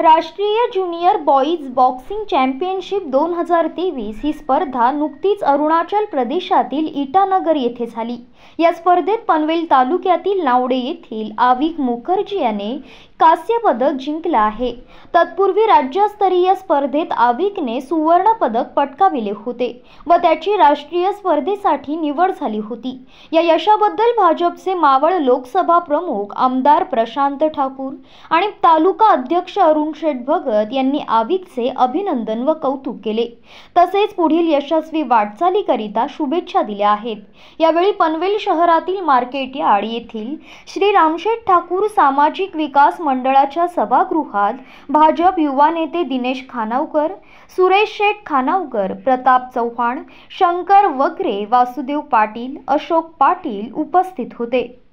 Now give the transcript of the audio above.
राष्ट्रीय junior boys boxing championship दोन हजार तेवीस ही स्पर्धा नुकतीच अरुणाचल प्रदेशातील इटानगर येथे झाली या स्पर्धेत पनवेल तालुक्यातील नावडे येथील आविक मुखर्जी याने कांस्य पदक जिंकलं आहे तत्पूर्वी राज्यस्तरीय स्पर्धेत आविकने सुवर्ण पदक पटकाविले होते व त्याची राष्ट्रीय स्पर्धेसाठी निवड झाली होती या यशाबद्दल भाजपचे मावळ लोकसभा प्रमुख आमदार प्रशांत ठाकूर आणि तालुका अध्यक्ष अरुण शेठ भगत यांनी आविदचे अभिनंदन व कौतुक केले तसेच पुढील यशस्वी वाटचालीकरिता शुभेच्छा दिल्या आहेत यावेळी पनवेल शहरातील मार्केट यार्ड येथील श्री रामशेठ ठाकूर सामाजिक विकास मंडळाच्या सभागृहात भाजप युवा नेते दिनेश खानावकर सुरेश शेठ खानावकर प्रताप चव्हाण शंकर वगरे वासुदेव पाटील अशोक पाटील उपस्थित होते